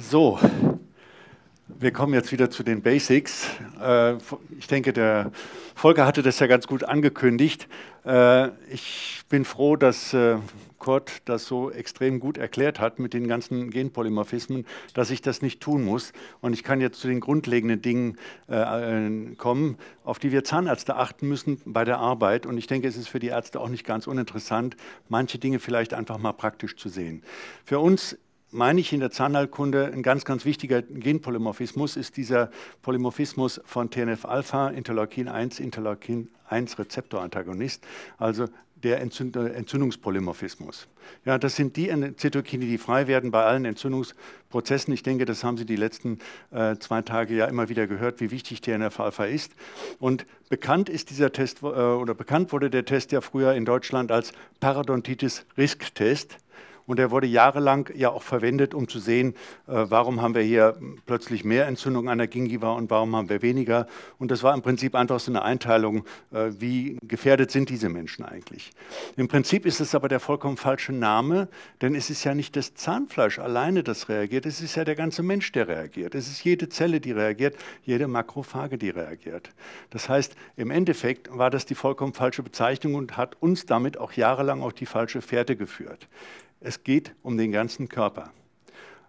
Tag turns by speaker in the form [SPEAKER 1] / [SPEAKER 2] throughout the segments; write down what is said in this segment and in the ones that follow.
[SPEAKER 1] So, wir kommen jetzt wieder zu den Basics. Äh, ich denke, der Volker hatte das ja ganz gut angekündigt. Äh, ich bin froh, dass äh, Kurt das so extrem gut erklärt hat mit den ganzen Genpolymorphismen, dass ich das nicht tun muss. Und ich kann jetzt zu den grundlegenden Dingen kommen, auf die wir Zahnärzte achten müssen bei der Arbeit. Und ich denke, es ist für die Ärzte auch nicht ganz uninteressant, manche Dinge vielleicht einfach mal praktisch zu sehen. Für uns meine ich, in der Zahnheilkunde ein ganz, ganz wichtiger Genpolymorphismus ist dieser Polymorphismus von TNF-Alpha, Interleukin-1, Interleukin-1-Rezeptorantagonist, also der Entzünd äh, Entzündungspolymorphismus. Ja, das sind die Zytokine, die frei werden bei allen Entzündungsprozessen. Ich denke, das haben Sie die letzten äh, zwei Tage ja immer wieder gehört, wie wichtig TNF-Alpha ist. Und bekannt ist dieser Test äh, oder bekannt wurde der Test ja früher in Deutschland als parodontitis risktest und der wurde jahrelang ja auch verwendet, um zu sehen, äh, warum haben wir hier plötzlich mehr Entzündung an der Gingiva und warum haben wir weniger. Und das war im Prinzip einfach so eine Einteilung, äh, wie gefährdet sind diese Menschen eigentlich. Im Prinzip ist es aber der vollkommen falsche Name, denn es ist ja nicht das Zahnfleisch alleine, das reagiert, es ist ja der ganze Mensch, der reagiert. Es ist jede Zelle, die reagiert, jede Makrophage, die reagiert. Das heißt, im Endeffekt war das die vollkommen falsche Bezeichnung und hat uns damit auch jahrelang auf die falsche Fährte geführt. Es geht um den ganzen Körper.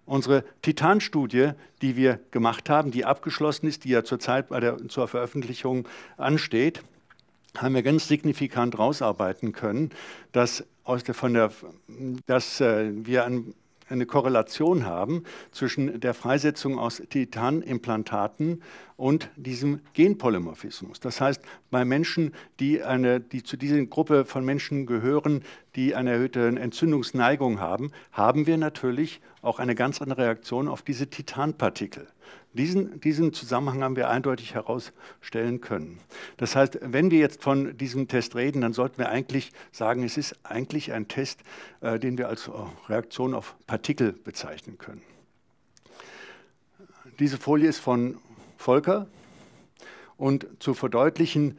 [SPEAKER 1] Unsere Titanstudie, die wir gemacht haben, die abgeschlossen ist, die ja zurzeit bei der, zur Veröffentlichung ansteht, haben wir ganz signifikant herausarbeiten können, dass, der, der, dass äh, wir an eine Korrelation haben zwischen der Freisetzung aus Titanimplantaten und diesem Genpolymorphismus. Das heißt, bei Menschen, die, eine, die zu dieser Gruppe von Menschen gehören, die eine erhöhte Entzündungsneigung haben, haben wir natürlich auch eine ganz andere Reaktion auf diese Titanpartikel. Diesen, diesen Zusammenhang haben wir eindeutig herausstellen können. Das heißt, wenn wir jetzt von diesem Test reden, dann sollten wir eigentlich sagen, es ist eigentlich ein Test, äh, den wir als äh, Reaktion auf Partikel bezeichnen können. Diese Folie ist von Volker und zu verdeutlichen,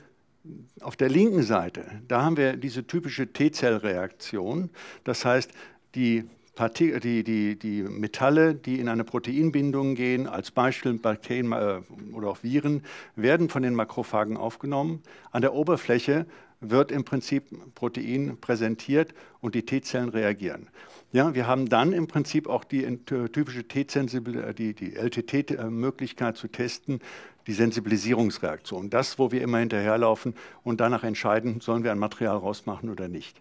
[SPEAKER 1] auf der linken Seite, da haben wir diese typische T-Zellreaktion. Das heißt, die Parti die, die, die Metalle, die in eine Proteinbindung gehen, als Beispiel Bakterien äh, oder auch Viren, werden von den Makrophagen aufgenommen. An der Oberfläche wird im Prinzip Protein präsentiert und die T-Zellen reagieren. Ja, wir haben dann im Prinzip auch die typische t sensibilität äh, die, die LTT-Möglichkeit äh, zu testen, die Sensibilisierungsreaktion, das, wo wir immer hinterherlaufen und danach entscheiden, sollen wir ein Material rausmachen oder nicht.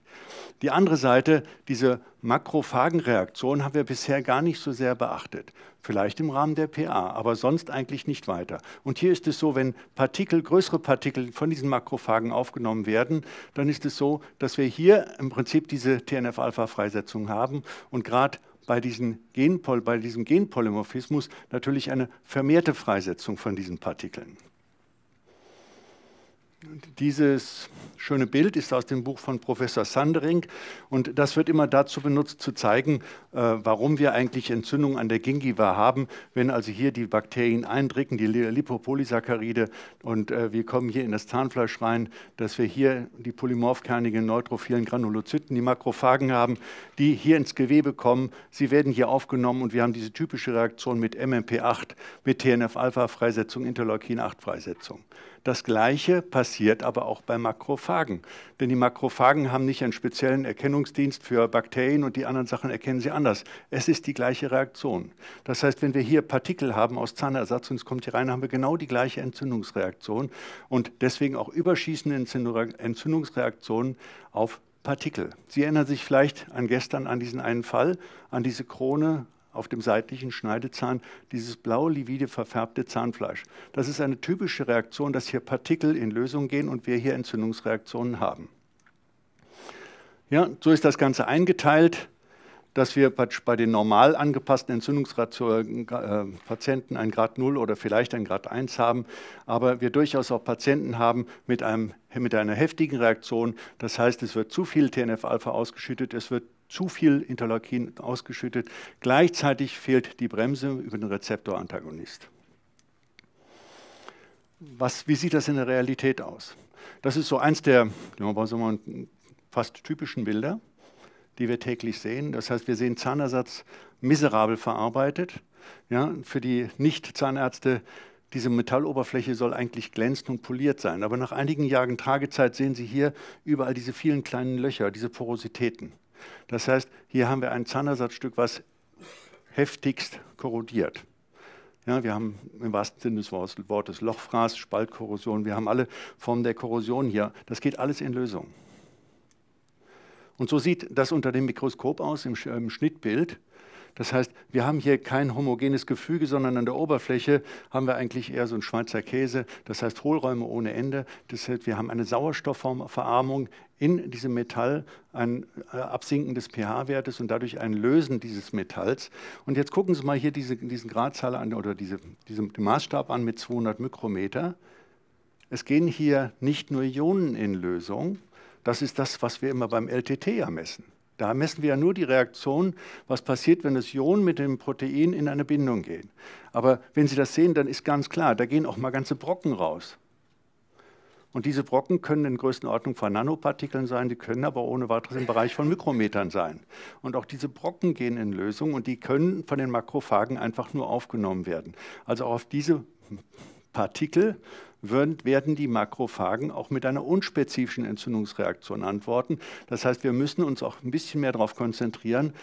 [SPEAKER 1] Die andere Seite, diese Makrophagenreaktion, haben wir bisher gar nicht so sehr beachtet. Vielleicht im Rahmen der PA, aber sonst eigentlich nicht weiter. Und hier ist es so, wenn Partikel, größere Partikel von diesen Makrophagen aufgenommen werden, dann ist es so, dass wir hier im Prinzip diese TNF-Alpha-Freisetzung haben und gerade bei, diesen Genpol bei diesem Genpolymorphismus natürlich eine vermehrte Freisetzung von diesen Partikeln. Dieses schöne Bild ist aus dem Buch von Professor Sandering und das wird immer dazu benutzt, zu zeigen, äh, warum wir eigentlich Entzündungen an der Gingiva haben, wenn also hier die Bakterien eindrücken, die Lipopolysaccharide und äh, wir kommen hier in das Zahnfleisch rein, dass wir hier die polymorphkernigen neutrophilen Granulozyten, die Makrophagen haben, die hier ins Gewebe kommen, sie werden hier aufgenommen und wir haben diese typische Reaktion mit MMP8, mit TNF-Alpha-Freisetzung, Interleukin-8-Freisetzung. Das Gleiche passiert aber auch bei Makrophagen. Denn die Makrophagen haben nicht einen speziellen Erkennungsdienst für Bakterien und die anderen Sachen erkennen sie anders. Es ist die gleiche Reaktion. Das heißt, wenn wir hier Partikel haben aus Zahnersatz und es kommt hier rein, haben wir genau die gleiche Entzündungsreaktion und deswegen auch überschießende Entzündungsreaktionen auf Partikel. Sie erinnern sich vielleicht an gestern an diesen einen Fall, an diese Krone, auf dem seitlichen Schneidezahn dieses blau livide verfärbte Zahnfleisch. Das ist eine typische Reaktion, dass hier Partikel in Lösung gehen und wir hier Entzündungsreaktionen haben. Ja, so ist das Ganze eingeteilt, dass wir bei den normal angepassten Entzündungspatienten äh, ein Grad 0 oder vielleicht ein Grad 1 haben, aber wir durchaus auch Patienten haben mit, einem, mit einer heftigen Reaktion. Das heißt, es wird zu viel TNF-Alpha ausgeschüttet, es wird zu viel Interleukin ausgeschüttet. Gleichzeitig fehlt die Bremse über den Rezeptorantagonist. Was, wie sieht das in der Realität aus? Das ist so eins der fast typischen Bilder, die wir täglich sehen. Das heißt, wir sehen Zahnersatz miserabel verarbeitet. Ja, für die Nicht-Zahnärzte diese Metalloberfläche soll eigentlich glänzend und poliert sein. Aber nach einigen Jahren Tragezeit sehen Sie hier überall diese vielen kleinen Löcher, diese Porositäten. Das heißt, hier haben wir ein Zahnersatzstück, was heftigst korrodiert. Ja, wir haben im wahrsten Sinne des Wortes Lochfraß, Spaltkorrosion, wir haben alle Formen der Korrosion hier. Das geht alles in Lösung. Und so sieht das unter dem Mikroskop aus im, Schnittbild. Das heißt, wir haben hier kein homogenes Gefüge, sondern an der Oberfläche haben wir eigentlich eher so einen Schweizer Käse. Das heißt, Hohlräume ohne Ende. Das heißt, wir haben eine Sauerstoffverarmung in diesem Metall, ein äh, Absinken des pH-Wertes und dadurch ein Lösen dieses Metalls. Und jetzt gucken Sie mal hier diese, diesen Gradzahl an oder diese, diesen Maßstab an mit 200 Mikrometer. Es gehen hier nicht nur Ionen in Lösung. Das ist das, was wir immer beim LTT ja messen. Da messen wir ja nur die Reaktion, was passiert, wenn das Ion mit dem Protein in eine Bindung geht. Aber wenn Sie das sehen, dann ist ganz klar, da gehen auch mal ganze Brocken raus. Und diese Brocken können in Größenordnung von Nanopartikeln sein, die können aber ohne weiteres im Bereich von Mikrometern sein. Und auch diese Brocken gehen in Lösung und die können von den Makrophagen einfach nur aufgenommen werden. Also auch auf diese Partikel würden, werden die Makrophagen auch mit einer unspezifischen Entzündungsreaktion antworten. Das heißt, wir müssen uns auch ein bisschen mehr darauf konzentrieren,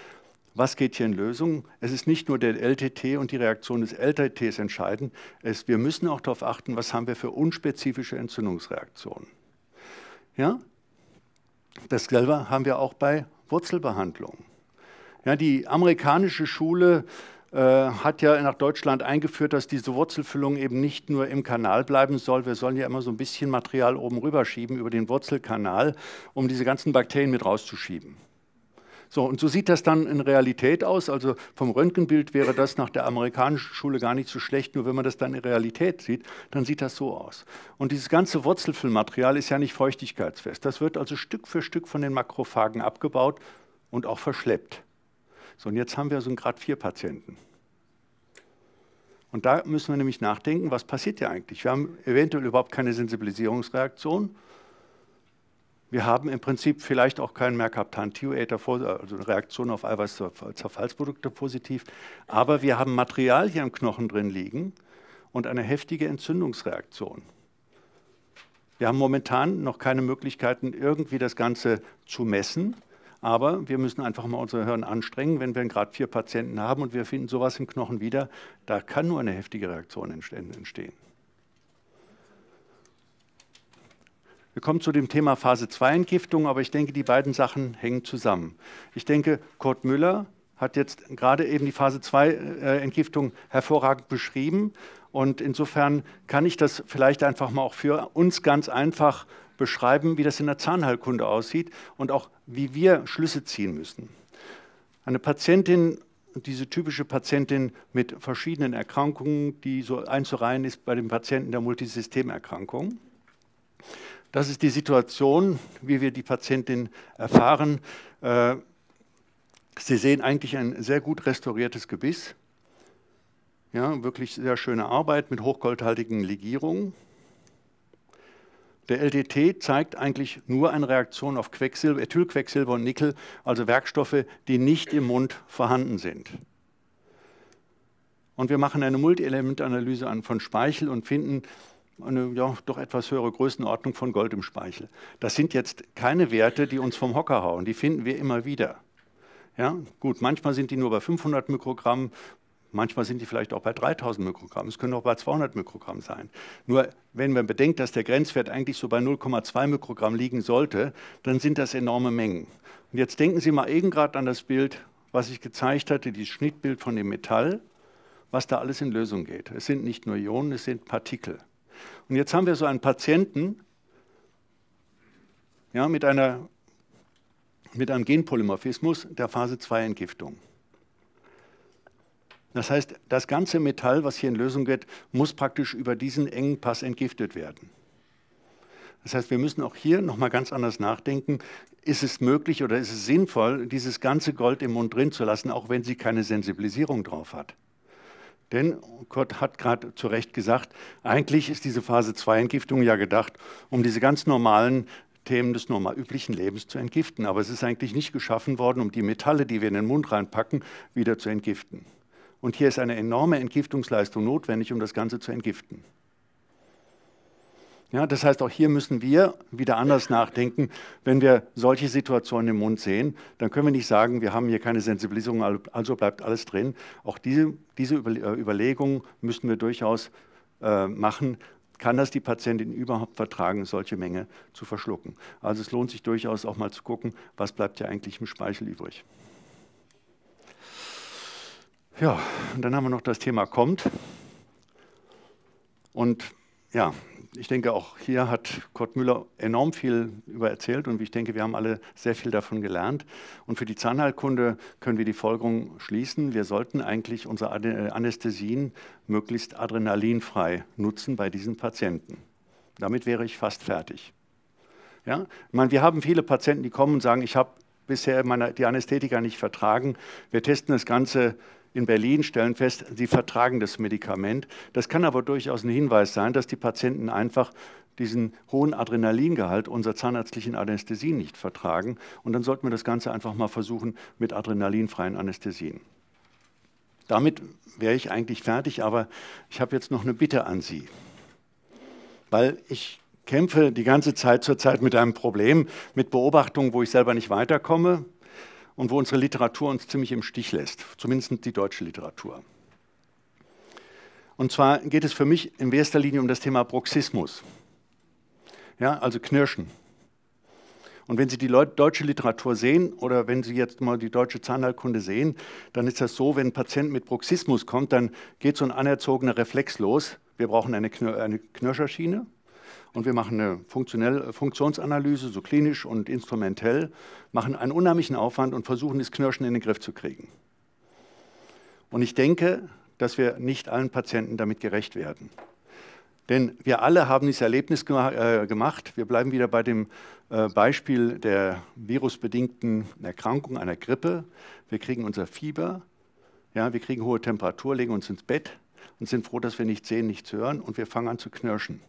[SPEAKER 1] was geht hier in Lösung? Es ist nicht nur der LTT und die Reaktion des LTTs entscheidend. Es, wir müssen auch darauf achten, was haben wir für unspezifische Entzündungsreaktionen. Ja? Dasselbe haben wir auch bei Wurzelbehandlung. Ja, die amerikanische Schule äh, hat ja nach Deutschland eingeführt, dass diese Wurzelfüllung eben nicht nur im Kanal bleiben soll. Wir sollen ja immer so ein bisschen Material oben rüberschieben über den Wurzelkanal, um diese ganzen Bakterien mit rauszuschieben. So, und so sieht das dann in Realität aus. Also vom Röntgenbild wäre das nach der amerikanischen Schule gar nicht so schlecht, nur wenn man das dann in Realität sieht, dann sieht das so aus. Und dieses ganze Wurzelfüllmaterial ist ja nicht feuchtigkeitsfest. Das wird also Stück für Stück von den Makrophagen abgebaut und auch verschleppt. So, und jetzt haben wir so einen Grad 4 Patienten. Und da müssen wir nämlich nachdenken, was passiert hier eigentlich? Wir haben eventuell überhaupt keine Sensibilisierungsreaktion. Wir haben im Prinzip vielleicht auch keinen Merkaptan-Thioether, also eine Reaktion auf Eiweißzerfallsprodukte positiv, aber wir haben Material hier im Knochen drin liegen und eine heftige Entzündungsreaktion. Wir haben momentan noch keine Möglichkeiten, irgendwie das Ganze zu messen. Aber wir müssen einfach mal unser Hirn anstrengen, wenn wir gerade vier Patienten haben und wir finden sowas im Knochen wieder, da kann nur eine heftige Reaktion entstehen. Wir kommen zu dem Thema Phase 2 Entgiftung, aber ich denke, die beiden Sachen hängen zusammen. Ich denke, Kurt Müller hat jetzt gerade eben die Phase 2 äh, Entgiftung hervorragend beschrieben und insofern kann ich das vielleicht einfach mal auch für uns ganz einfach beschreiben, wie das in der Zahnheilkunde aussieht und auch wie wir Schlüsse ziehen müssen. Eine Patientin, diese typische Patientin mit verschiedenen Erkrankungen, die so einzureihen ist bei den Patienten der Multisystemerkrankung. Das ist die Situation, wie wir die Patientin erfahren. Äh, sie sehen eigentlich ein sehr gut restauriertes Gebiss. Ja, wirklich sehr schöne Arbeit mit hochgoldhaltigen Legierungen. Der LDT zeigt eigentlich nur eine Reaktion auf Quecksilber, Ethylquecksilber und Nickel, also Werkstoffe, die nicht im Mund vorhanden sind. Und wir machen eine Multielementanalyse von Speichel und finden eine ja, doch etwas höhere Größenordnung von Gold im Speichel. Das sind jetzt keine Werte, die uns vom Hocker hauen. Die finden wir immer wieder. Ja, gut, manchmal sind die nur bei 500 Mikrogramm, Manchmal sind die vielleicht auch bei 3000 Mikrogramm, es können auch bei 200 Mikrogramm sein. Nur wenn man bedenkt, dass der Grenzwert eigentlich so bei 0,2 Mikrogramm liegen sollte, dann sind das enorme Mengen. Und jetzt denken Sie mal eben gerade an das Bild, was ich gezeigt hatte, dieses Schnittbild von dem Metall, was da alles in Lösung geht. Es sind nicht nur Ionen, es sind Partikel. Und jetzt haben wir so einen Patienten ja, mit, einer, mit einem Genpolymorphismus der Phase 2 Entgiftung. Das heißt, das ganze Metall, was hier in Lösung geht, muss praktisch über diesen engen Pass entgiftet werden. Das heißt, wir müssen auch hier nochmal ganz anders nachdenken. Ist es möglich oder ist es sinnvoll, dieses ganze Gold im Mund drin zu lassen, auch wenn sie keine Sensibilisierung drauf hat? Denn Kurt hat gerade zu Recht gesagt, eigentlich ist diese Phase 2-Entgiftung ja gedacht, um diese ganz normalen Themen des normal üblichen Lebens zu entgiften. Aber es ist eigentlich nicht geschaffen worden, um die Metalle, die wir in den Mund reinpacken, wieder zu entgiften. Und hier ist eine enorme Entgiftungsleistung notwendig, um das Ganze zu entgiften. Ja, das heißt, auch hier müssen wir wieder anders nachdenken. Wenn wir solche Situationen im Mund sehen, dann können wir nicht sagen, wir haben hier keine Sensibilisierung, also bleibt alles drin. Auch diese, diese äh, Überlegungen müssen wir durchaus äh, machen. Kann das die Patientin überhaupt vertragen, solche Menge zu verschlucken? Also es lohnt sich durchaus auch mal zu gucken, was bleibt ja eigentlich im Speichel übrig. Ja, und dann haben wir noch das Thema kommt. Und ja, ich denke, auch hier hat Kurt Müller enorm viel über erzählt und ich denke, wir haben alle sehr viel davon gelernt. Und für die Zahnheilkunde können wir die Folgerung schließen. Wir sollten eigentlich unsere äh, Anästhesien möglichst adrenalinfrei nutzen bei diesen Patienten. Damit wäre ich fast fertig. Ja? Ich meine, wir haben viele Patienten, die kommen und sagen, ich habe bisher meine, die Anästhetika nicht vertragen. Wir testen das Ganze in Berlin stellen fest, sie vertragen das Medikament. Das kann aber durchaus ein Hinweis sein, dass die Patienten einfach diesen hohen Adrenalingehalt unserer zahnärztlichen Anästhesien nicht vertragen. Und dann sollten wir das Ganze einfach mal versuchen mit adrenalinfreien Anästhesien. Damit wäre ich eigentlich fertig, aber ich habe jetzt noch eine Bitte an Sie. Weil ich kämpfe die ganze Zeit zurzeit mit einem Problem, mit Beobachtungen, wo ich selber nicht weiterkomme, und wo unsere Literatur uns ziemlich im Stich lässt, zumindest die deutsche Literatur. Und zwar geht es für mich in erster Linie um das Thema Bruxismus, ja, also Knirschen. Und wenn Sie die deutsche Literatur sehen oder wenn Sie jetzt mal die deutsche Zahnheilkunde sehen, dann ist das so, wenn ein Patient mit Bruxismus kommt, dann geht so ein anerzogener Reflex los. Wir brauchen eine, Knir eine Knirscherschiene, und wir machen eine äh, Funktionsanalyse, so klinisch und instrumentell, machen einen unheimlichen Aufwand und versuchen, das Knirschen in den Griff zu kriegen. Und ich denke, dass wir nicht allen Patienten damit gerecht werden. Denn wir alle haben dieses Erlebnis äh, gemacht. Wir bleiben wieder bei dem äh, Beispiel der virusbedingten Erkrankung einer Grippe. Wir kriegen unser Fieber, ja, wir kriegen hohe Temperatur, legen uns ins Bett und sind froh, dass wir nichts sehen, nichts hören und wir fangen an zu knirschen.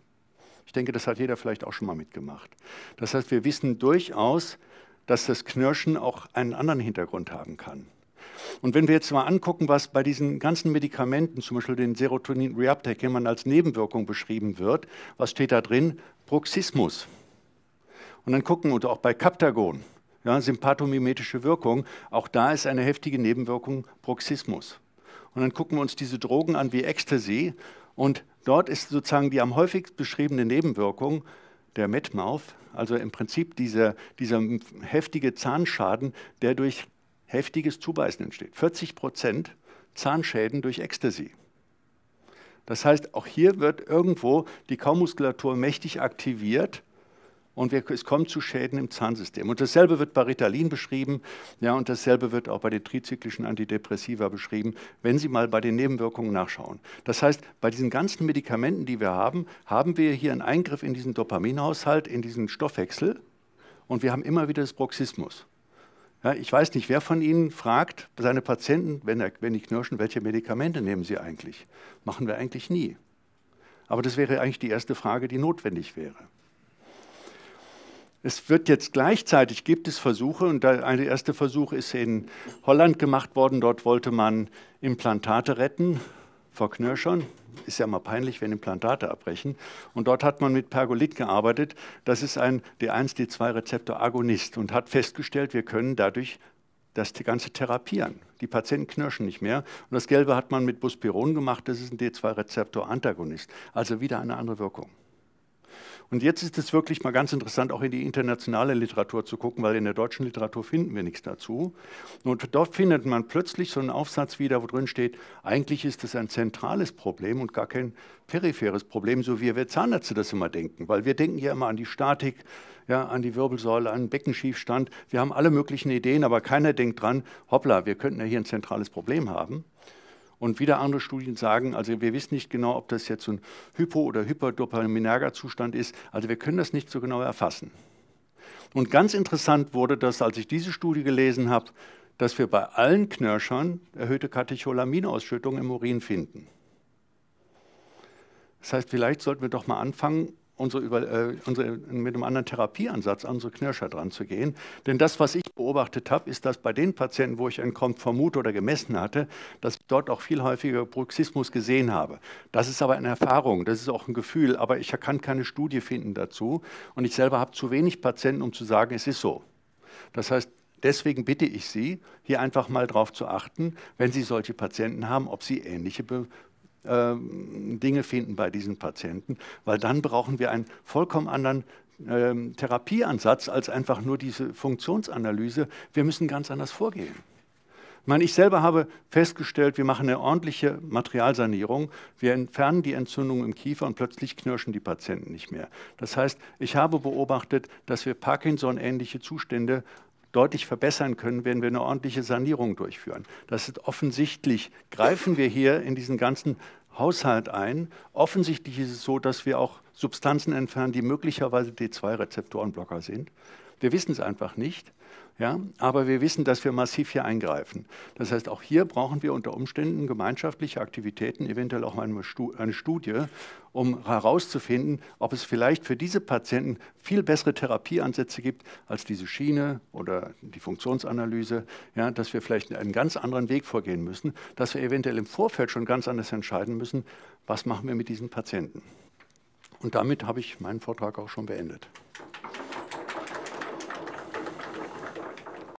[SPEAKER 1] Ich denke, das hat jeder vielleicht auch schon mal mitgemacht. Das heißt, wir wissen durchaus, dass das Knirschen auch einen anderen Hintergrund haben kann. Und wenn wir jetzt mal angucken, was bei diesen ganzen Medikamenten, zum Beispiel den Serotonin Reuptake, man als Nebenwirkung beschrieben wird, was steht da drin? Bruxismus. Und dann gucken, und auch bei Captagon, ja, sympathomimetische Wirkung, auch da ist eine heftige Nebenwirkung Bruxismus. Und dann gucken wir uns diese Drogen an wie Ecstasy und Dort ist sozusagen die am häufigst beschriebene Nebenwirkung der Metmouth, also im Prinzip dieser, dieser heftige Zahnschaden, der durch heftiges Zubeißen entsteht. 40 Prozent Zahnschäden durch Ecstasy. Das heißt, auch hier wird irgendwo die Kaumuskulatur mächtig aktiviert und wir, es kommt zu Schäden im Zahnsystem. Und dasselbe wird bei Ritalin beschrieben ja, und dasselbe wird auch bei den trizyklischen Antidepressiva beschrieben, wenn Sie mal bei den Nebenwirkungen nachschauen. Das heißt, bei diesen ganzen Medikamenten, die wir haben, haben wir hier einen Eingriff in diesen Dopaminhaushalt, in diesen Stoffwechsel und wir haben immer wieder das Bruxismus. Ja, ich weiß nicht, wer von Ihnen fragt seine Patienten, wenn, er, wenn die knirschen, welche Medikamente nehmen sie eigentlich? Machen wir eigentlich nie. Aber das wäre eigentlich die erste Frage, die notwendig wäre. Es wird jetzt gleichzeitig, gibt es Versuche, und der erste Versuch ist in Holland gemacht worden, dort wollte man Implantate retten vor Knirschern. Ist ja mal peinlich, wenn Implantate abbrechen. Und dort hat man mit Pergolit gearbeitet. Das ist ein D1-D2-Rezeptor-Agonist und hat festgestellt, wir können dadurch das Ganze therapieren. Die Patienten knirschen nicht mehr. Und das Gelbe hat man mit Buspiron gemacht, das ist ein D2-Rezeptor-Antagonist. Also wieder eine andere Wirkung. Und jetzt ist es wirklich mal ganz interessant, auch in die internationale Literatur zu gucken, weil in der deutschen Literatur finden wir nichts dazu. Und dort findet man plötzlich so einen Aufsatz wieder, wo drin steht, eigentlich ist das ein zentrales Problem und gar kein peripheres Problem, so wie wir Zahnärzte das immer denken. Weil wir denken ja immer an die Statik, ja, an die Wirbelsäule, an Beckenschiefstand. Wir haben alle möglichen Ideen, aber keiner denkt dran, hoppla, wir könnten ja hier ein zentrales Problem haben. Und wieder andere Studien sagen, also wir wissen nicht genau, ob das jetzt so ein Hypo- oder Hyperdopaminerga-Zustand ist. Also wir können das nicht so genau erfassen. Und ganz interessant wurde das, als ich diese Studie gelesen habe, dass wir bei allen Knirschern erhöhte Katecholaminausschüttung im Urin finden. Das heißt, vielleicht sollten wir doch mal anfangen, unsere, äh, unsere, mit einem anderen Therapieansatz an unsere Knirscher dran zu gehen. Denn das, was ich beobachtet habe, ist, dass bei den Patienten, wo ich einen Komp vermute oder gemessen hatte, dass ich dort auch viel häufiger Bruxismus gesehen habe. Das ist aber eine Erfahrung, das ist auch ein Gefühl, aber ich kann keine Studie finden dazu. Und ich selber habe zu wenig Patienten, um zu sagen, es ist so. Das heißt, Deswegen bitte ich Sie, hier einfach mal darauf zu achten, wenn Sie solche Patienten haben, ob Sie ähnliche Be ähm, Dinge finden bei diesen Patienten, weil dann brauchen wir einen vollkommen anderen ähm, Therapieansatz als einfach nur diese Funktionsanalyse. Wir müssen ganz anders vorgehen. Ich, meine, ich selber habe festgestellt, wir machen eine ordentliche Materialsanierung, wir entfernen die Entzündung im Kiefer und plötzlich knirschen die Patienten nicht mehr. Das heißt, ich habe beobachtet, dass wir Parkinson-ähnliche Zustände deutlich verbessern können, wenn wir eine ordentliche Sanierung durchführen. Das ist offensichtlich, greifen wir hier in diesen ganzen Haushalt ein. Offensichtlich ist es so, dass wir auch Substanzen entfernen, die möglicherweise D2-Rezeptorenblocker sind. Wir wissen es einfach nicht. Ja? Aber wir wissen, dass wir massiv hier eingreifen. Das heißt, auch hier brauchen wir unter Umständen gemeinschaftliche Aktivitäten, eventuell auch eine, Studie, um herauszufinden, ob es vielleicht für diese Patienten viel bessere Therapieansätze gibt als diese Schiene oder die Funktionsanalyse, ja, dass wir vielleicht einen ganz anderen Weg vorgehen müssen, dass wir eventuell im Vorfeld schon ganz anders entscheiden müssen, was machen wir mit diesen Patienten. Und damit habe ich meinen Vortrag auch schon beendet.